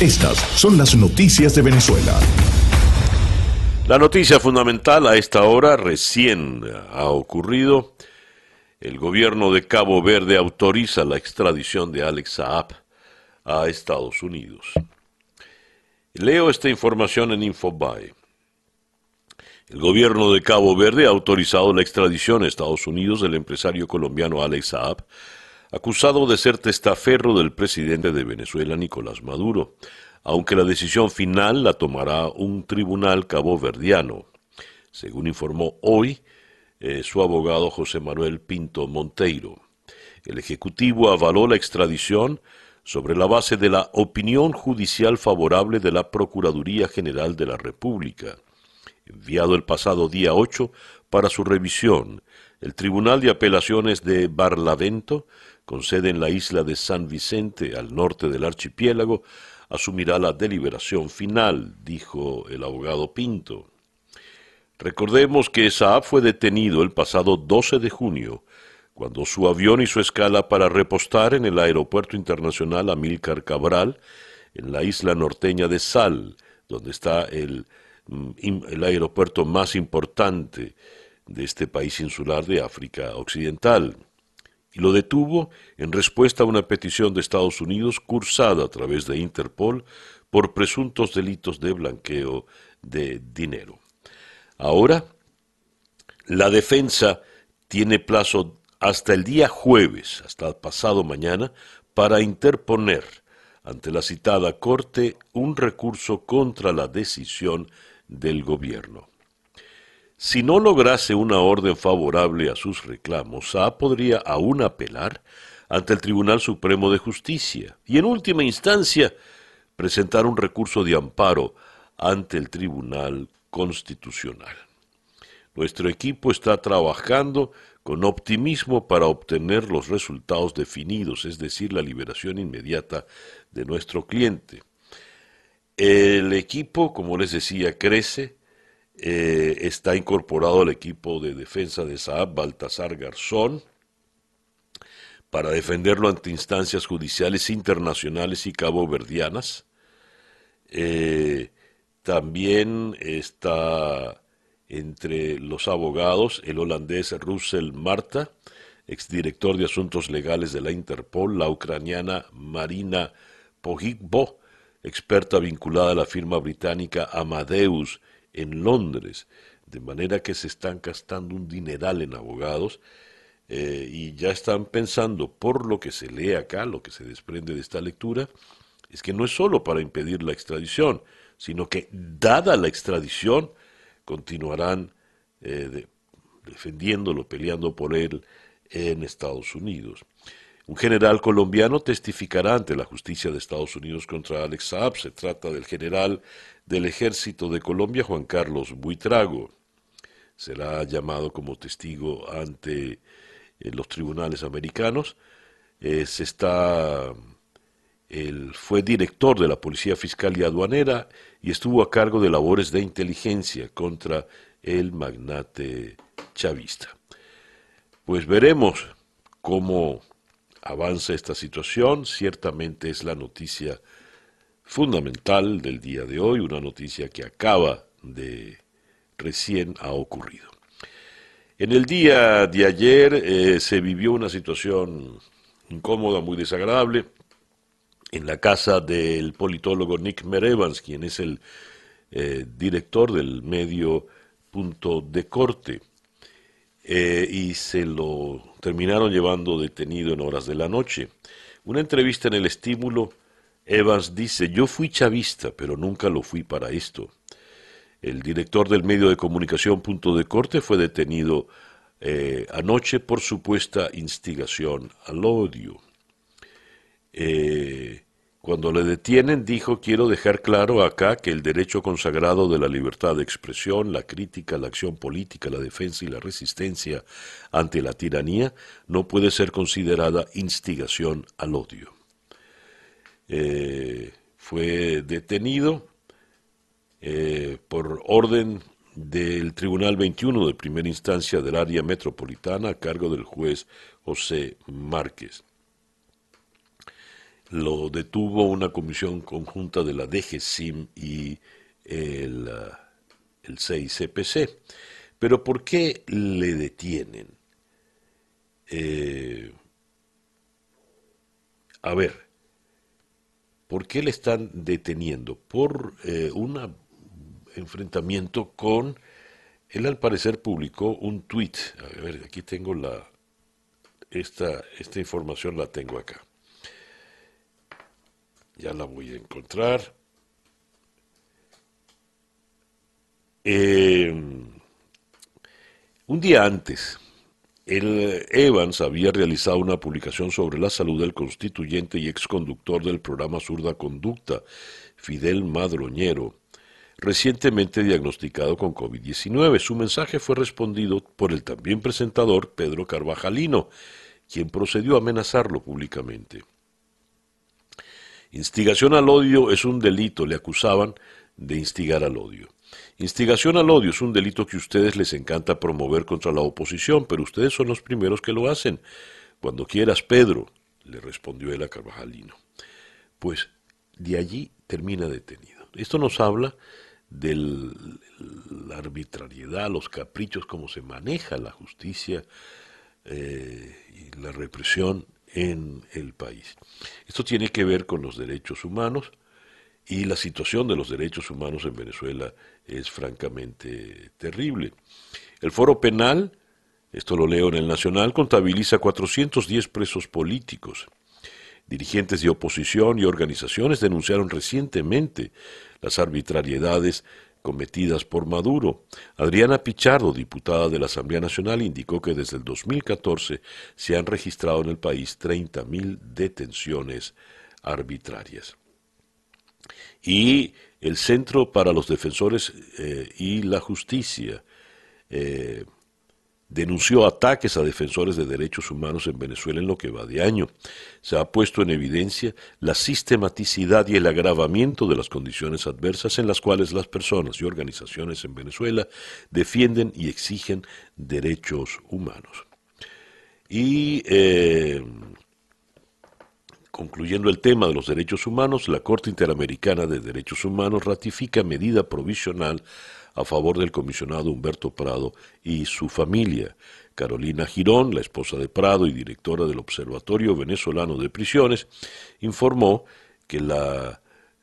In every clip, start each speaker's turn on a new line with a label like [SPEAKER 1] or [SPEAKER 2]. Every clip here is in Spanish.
[SPEAKER 1] Estas son las noticias de Venezuela. La noticia fundamental a esta hora recién ha ocurrido. El gobierno de Cabo Verde autoriza la extradición de Alex Saab a Estados Unidos. Leo esta información en Infobae. El gobierno de Cabo Verde ha autorizado la extradición a Estados Unidos del empresario colombiano Alex Saab, acusado de ser testaferro del presidente de Venezuela, Nicolás Maduro, aunque la decisión final la tomará un tribunal caboverdiano. Según informó hoy eh, su abogado José Manuel Pinto Monteiro, el Ejecutivo avaló la extradición sobre la base de la opinión judicial favorable de la Procuraduría General de la República. Enviado el pasado día 8 para su revisión, el Tribunal de Apelaciones de Barlavento con sede en la isla de San Vicente, al norte del archipiélago, asumirá la deliberación final, dijo el abogado Pinto. Recordemos que Saab fue detenido el pasado 12 de junio, cuando su avión hizo escala para repostar en el Aeropuerto Internacional Amílcar Cabral, en la isla norteña de Sal, donde está el, mm, el aeropuerto más importante de este país insular de África Occidental lo detuvo en respuesta a una petición de Estados Unidos cursada a través de Interpol por presuntos delitos de blanqueo de dinero. Ahora, la defensa tiene plazo hasta el día jueves, hasta el pasado mañana, para interponer ante la citada Corte un recurso contra la decisión del gobierno. Si no lograse una orden favorable a sus reclamos, Sa podría aún apelar ante el Tribunal Supremo de Justicia y en última instancia presentar un recurso de amparo ante el Tribunal Constitucional. Nuestro equipo está trabajando con optimismo para obtener los resultados definidos, es decir, la liberación inmediata de nuestro cliente. El equipo, como les decía, crece eh, está incorporado al equipo de defensa de Saab Baltasar Garzón para defenderlo ante instancias judiciales internacionales y caboverdianas. Eh, también está entre los abogados el holandés Russell Marta, exdirector de Asuntos Legales de la Interpol, la ucraniana Marina Pojigbo, experta vinculada a la firma británica Amadeus, en Londres, de manera que se están gastando un dineral en abogados eh, y ya están pensando, por lo que se lee acá, lo que se desprende de esta lectura, es que no es solo para impedir la extradición, sino que dada la extradición, continuarán eh, defendiéndolo, peleando por él en Estados Unidos. Un general colombiano testificará ante la justicia de Estados Unidos contra Alex Saab. Se trata del general del Ejército de Colombia, Juan Carlos Buitrago. Será llamado como testigo ante eh, los tribunales americanos. Eh, está, fue director de la Policía Fiscal y Aduanera y estuvo a cargo de labores de inteligencia contra el magnate chavista. Pues veremos cómo avanza esta situación. Ciertamente es la noticia fundamental del día de hoy, una noticia que acaba de recién ha ocurrido. En el día de ayer eh, se vivió una situación incómoda, muy desagradable, en la casa del politólogo Nick Merevans, quien es el eh, director del medio Punto de Corte, eh, y se lo terminaron llevando detenido en horas de la noche. Una entrevista en el estímulo, Evans dice, yo fui chavista, pero nunca lo fui para esto. El director del medio de comunicación Punto de Corte fue detenido eh, anoche por supuesta instigación al odio. Eh, cuando le detienen dijo, quiero dejar claro acá que el derecho consagrado de la libertad de expresión, la crítica, la acción política, la defensa y la resistencia ante la tiranía no puede ser considerada instigación al odio. Eh, fue detenido eh, por orden del Tribunal 21 de Primera Instancia del Área Metropolitana a cargo del juez José Márquez. Lo detuvo una comisión conjunta de la DGSIM y el, CICPC. Eh, e Pero ¿por qué le detienen? Eh, a ver, ¿por qué le están deteniendo? Por eh, un enfrentamiento con, él al parecer publicó un tuit, a ver, aquí tengo la, esta información la tengo acá ya la voy a encontrar. Eh, un día antes, el Evans había realizado una publicación sobre la salud del constituyente y exconductor del programa Surda Conducta, Fidel Madroñero, recientemente diagnosticado con COVID-19. Su mensaje fue respondido por el también presentador Pedro Carvajalino, quien procedió a amenazarlo públicamente. Instigación al odio es un delito, le acusaban de instigar al odio. Instigación al odio es un delito que a ustedes les encanta promover contra la oposición, pero ustedes son los primeros que lo hacen. Cuando quieras, Pedro, le respondió él a Carvajalino. Pues de allí termina detenido. Esto nos habla de la arbitrariedad, los caprichos, cómo se maneja la justicia eh, y la represión en el país. Esto tiene que ver con los derechos humanos y la situación de los derechos humanos en Venezuela es francamente terrible. El foro penal, esto lo leo en el Nacional, contabiliza 410 presos políticos. Dirigentes de oposición y organizaciones denunciaron recientemente las arbitrariedades cometidas por Maduro. Adriana Pichardo, diputada de la Asamblea Nacional, indicó que desde el 2014 se han registrado en el país 30.000 detenciones arbitrarias. Y el Centro para los Defensores eh, y la Justicia eh, denunció ataques a defensores de derechos humanos en Venezuela en lo que va de año. Se ha puesto en evidencia la sistematicidad y el agravamiento de las condiciones adversas en las cuales las personas y organizaciones en Venezuela defienden y exigen derechos humanos. Y eh, Concluyendo el tema de los derechos humanos, la Corte Interamericana de Derechos Humanos ratifica medida provisional a favor del comisionado Humberto Prado y su familia. Carolina Girón, la esposa de Prado y directora del Observatorio Venezolano de Prisiones, informó que la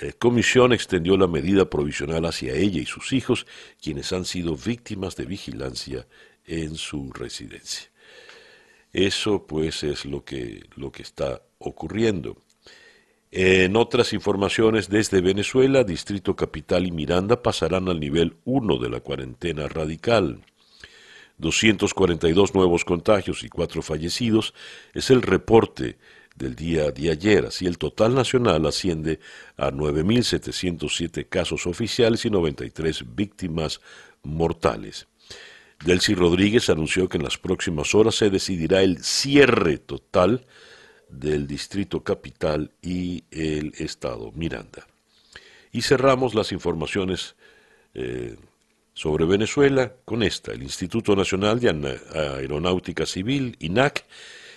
[SPEAKER 1] eh, comisión extendió la medida provisional hacia ella y sus hijos, quienes han sido víctimas de vigilancia en su residencia. Eso pues es lo que, lo que está ocurriendo. En otras informaciones, desde Venezuela, Distrito Capital y Miranda pasarán al nivel 1 de la cuarentena radical. 242 nuevos contagios y 4 fallecidos es el reporte del día de ayer. Así el total nacional asciende a 9.707 casos oficiales y 93 víctimas mortales. Delcy Rodríguez anunció que en las próximas horas se decidirá el cierre total del Distrito Capital y el Estado Miranda. Y cerramos las informaciones eh, sobre Venezuela con esta. El Instituto Nacional de Aeronáutica Civil, INAC,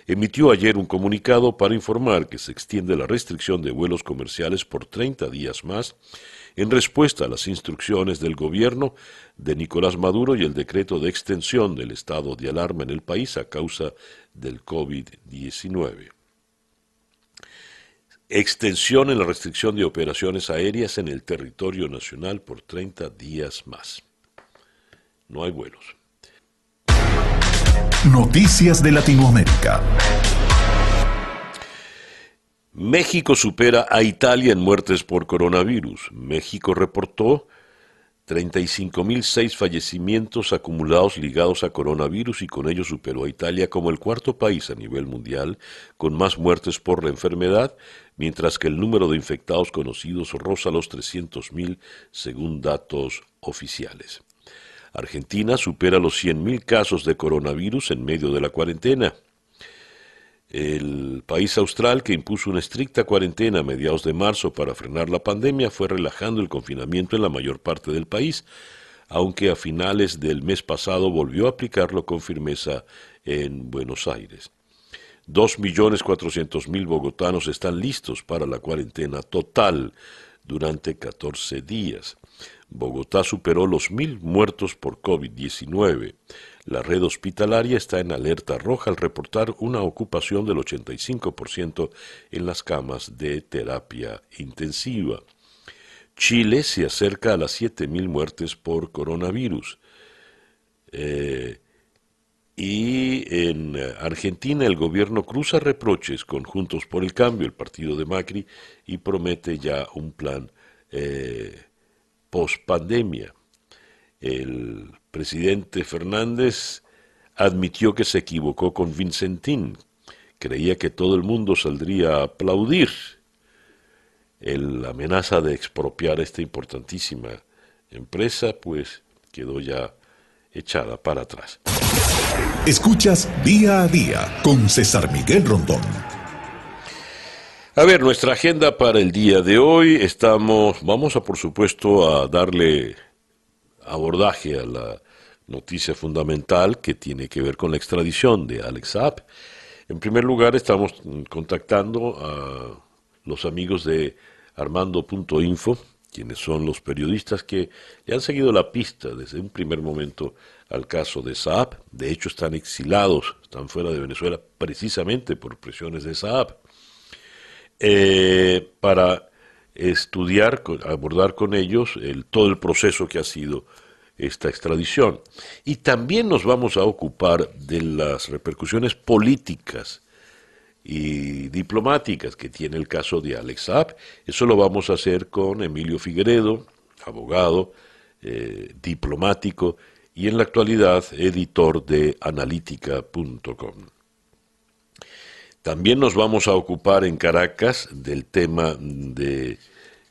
[SPEAKER 1] emitió ayer un comunicado para informar que se extiende la restricción de vuelos comerciales por 30 días más en respuesta a las instrucciones del gobierno de Nicolás Maduro y el decreto de extensión del estado de alarma en el país a causa del COVID-19. Extensión en la restricción de operaciones aéreas en el territorio nacional por 30 días más. No hay vuelos. Noticias de Latinoamérica. México supera a Italia en muertes por coronavirus. México reportó 35.006 fallecimientos acumulados ligados a coronavirus y con ello superó a Italia como el cuarto país a nivel mundial con más muertes por la enfermedad, mientras que el número de infectados conocidos roza los 300.000 según datos oficiales. Argentina supera los 100.000 casos de coronavirus en medio de la cuarentena. El país austral, que impuso una estricta cuarentena a mediados de marzo para frenar la pandemia, fue relajando el confinamiento en la mayor parte del país, aunque a finales del mes pasado volvió a aplicarlo con firmeza en Buenos Aires. 2.400.000 bogotanos están listos para la cuarentena total durante 14 días. Bogotá superó los mil muertos por COVID-19. La red hospitalaria está en alerta roja al reportar una ocupación del 85% en las camas de terapia intensiva. Chile se acerca a las 7.000 muertes por coronavirus. Eh, y en Argentina el gobierno cruza reproches conjuntos por el Cambio, el partido de Macri, y promete ya un plan eh, post-pandemia. El presidente Fernández admitió que se equivocó con Vincentín. Creía que todo el mundo saldría a aplaudir la amenaza de expropiar esta importantísima empresa, pues quedó ya echada para atrás. Escuchas día a día con César Miguel Rondón. A ver, nuestra agenda para el día de hoy estamos, vamos a por supuesto a darle abordaje a la noticia fundamental que tiene que ver con la extradición de Alex Saab. En primer lugar, estamos contactando a los amigos de armando.info, quienes son los periodistas que le han seguido la pista desde un primer momento al caso de Saab. De hecho, están exilados, están fuera de Venezuela precisamente por presiones de Saab. Eh, para estudiar, abordar con ellos el, todo el proceso que ha sido esta extradición. Y también nos vamos a ocupar de las repercusiones políticas y diplomáticas que tiene el caso de Alex Saab. Eso lo vamos a hacer con Emilio Figueredo, abogado, eh, diplomático y en la actualidad editor de analítica.com. También nos vamos a ocupar en Caracas del tema de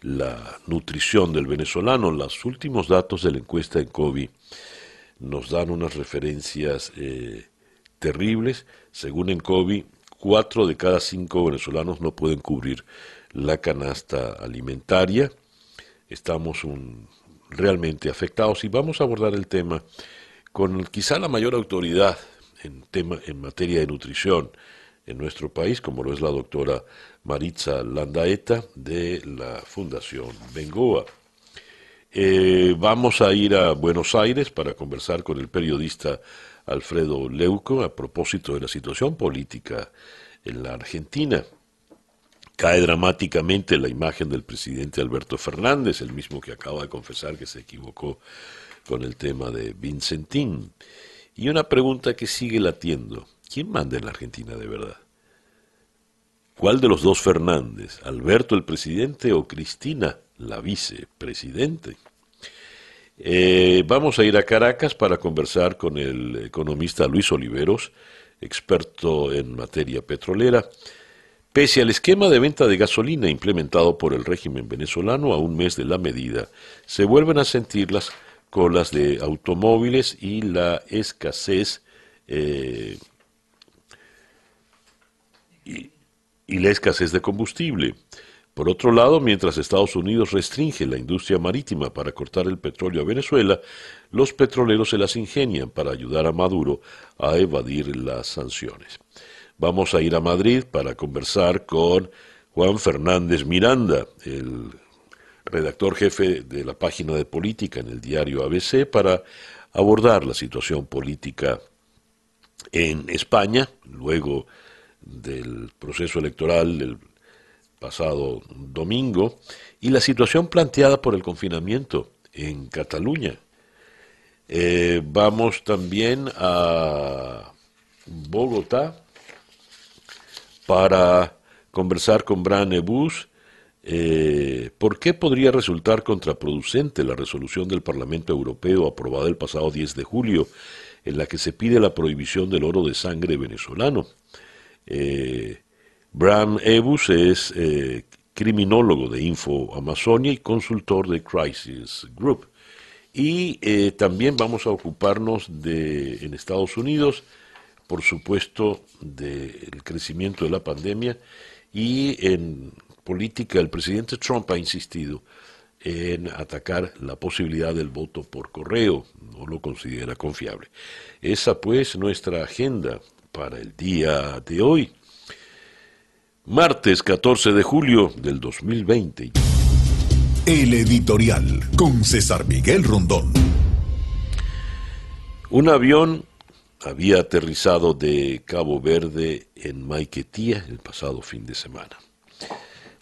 [SPEAKER 1] la nutrición del venezolano. Los últimos datos de la encuesta en COVID nos dan unas referencias eh, terribles. Según en COVID, cuatro de cada cinco venezolanos no pueden cubrir la canasta alimentaria. Estamos realmente afectados y vamos a abordar el tema con quizá la mayor autoridad en, tema, en materia de nutrición en nuestro país, como lo es la doctora Maritza Landaeta de la Fundación Bengoa. Eh, vamos a ir a Buenos Aires para conversar con el periodista Alfredo Leuco a propósito de la situación política en la Argentina. Cae dramáticamente la imagen del presidente Alberto Fernández, el mismo que acaba de confesar que se equivocó con el tema de Vincentín. Y una pregunta que sigue latiendo. ¿Quién manda en la Argentina de verdad? ¿Cuál de los dos Fernández, Alberto el presidente o Cristina la vicepresidente? Eh, vamos a ir a Caracas para conversar con el economista Luis Oliveros, experto en materia petrolera. Pese al esquema de venta de gasolina implementado por el régimen venezolano a un mes de la medida, se vuelven a sentir las colas de automóviles y la escasez eh, y, la escasez de combustible. Por otro lado, mientras Estados Unidos restringe la industria marítima para cortar el petróleo a Venezuela, los petroleros se las ingenian para ayudar a Maduro a evadir las sanciones. Vamos a ir a Madrid para conversar con Juan Fernández Miranda, el redactor jefe de la página de política en el diario ABC, para abordar la situación política en España, luego del proceso electoral del pasado domingo y la situación planteada por el confinamiento en Cataluña. Eh, vamos también a Bogotá para conversar con Bran Ebus. Eh, ¿Por qué podría resultar contraproducente la resolución del Parlamento Europeo aprobada el pasado 10 de julio en la que se pide la prohibición del oro de sangre venezolano? Eh, Bram Ebus es eh, criminólogo de Info Amazonia y consultor de Crisis Group. Y eh, también vamos a ocuparnos de, en Estados Unidos, por supuesto, del crecimiento de la pandemia y en política el presidente Trump ha insistido en atacar la posibilidad del voto por correo, no lo considera confiable. Esa pues nuestra agenda para el día de hoy, martes 14 de julio del 2020. El editorial con César Miguel Rondón. Un avión había aterrizado de Cabo Verde en Maiquetía el pasado fin de semana.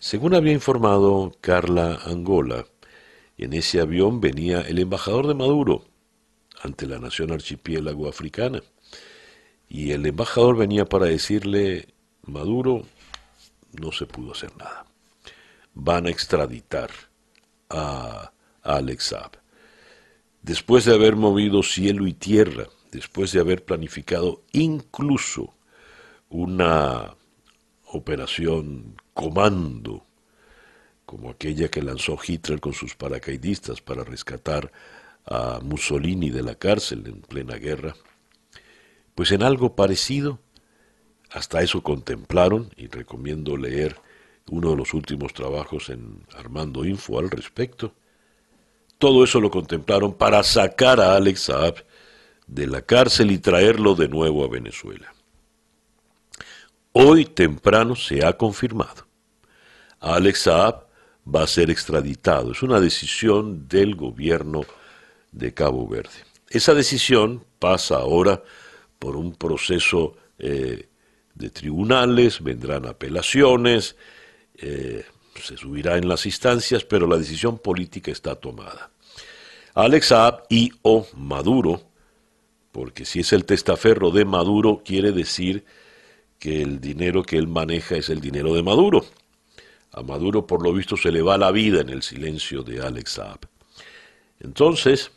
[SPEAKER 1] Según había informado Carla Angola, en ese avión venía el embajador de Maduro ante la nación archipiélago africana. Y el embajador venía para decirle, Maduro, no se pudo hacer nada. Van a extraditar a, a Alex Después de haber movido cielo y tierra, después de haber planificado incluso una operación comando, como aquella que lanzó Hitler con sus paracaidistas para rescatar a Mussolini de la cárcel en plena guerra, pues en algo parecido, hasta eso contemplaron, y recomiendo leer uno de los últimos trabajos en Armando Info al respecto, todo eso lo contemplaron para sacar a Alex Saab de la cárcel y traerlo de nuevo a Venezuela. Hoy temprano se ha confirmado. Alex Saab va a ser extraditado. Es una decisión del gobierno de Cabo Verde. Esa decisión pasa ahora por un proceso eh, de tribunales, vendrán apelaciones, eh, se subirá en las instancias, pero la decisión política está tomada. Alex Saab y o Maduro, porque si es el testaferro de Maduro, quiere decir que el dinero que él maneja es el dinero de Maduro. A Maduro, por lo visto, se le va la vida en el silencio de Alex Saab. Entonces,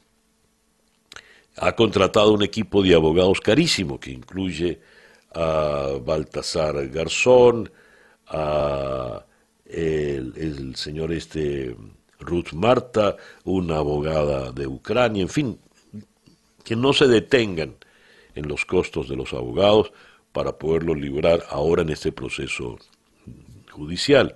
[SPEAKER 1] ha contratado un equipo de abogados carísimo que incluye a Baltasar Garzón, a el, señor este Ruth Marta, una abogada de Ucrania, en fin, que no se detengan en los costos de los abogados para poderlos librar ahora en este proceso judicial.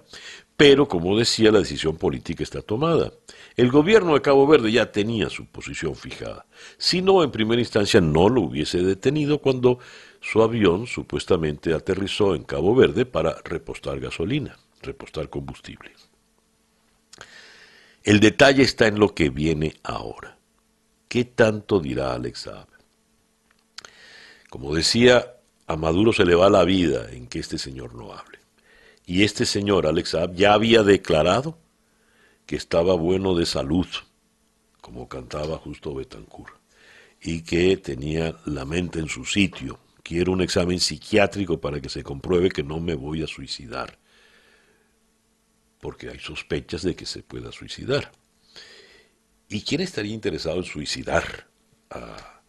[SPEAKER 1] Pero, como decía, la decisión política está tomada. El gobierno de Cabo Verde ya tenía su posición fijada. Si no, en primera instancia no lo hubiese detenido cuando su avión supuestamente aterrizó en Cabo Verde para repostar gasolina, repostar combustible. El detalle está en lo que viene ahora. ¿Qué tanto dirá Alex Saab? Como decía, a Maduro se le va la vida en que este señor no hable. Y este señor, Alex ya había declarado que estaba bueno de salud, como cantaba justo Betancourt, y que tenía la mente en su sitio. Quiero un examen psiquiátrico para que se compruebe que no me voy a suicidar, porque hay sospechas de que se pueda suicidar. ¿Y quién estaría interesado en suicidar a,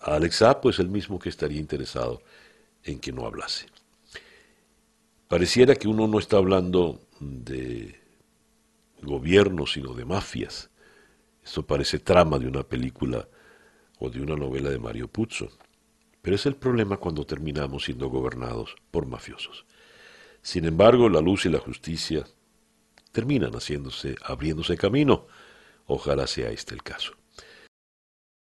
[SPEAKER 1] a Alex Pues el mismo que estaría interesado en que no hablase. Pareciera que uno no está hablando de gobierno, sino de mafias. Esto parece trama de una película o de una novela de Mario Puzo. Pero es el problema cuando terminamos siendo gobernados por mafiosos. Sin embargo, la luz y la justicia terminan haciéndose, abriéndose camino. Ojalá sea este el caso.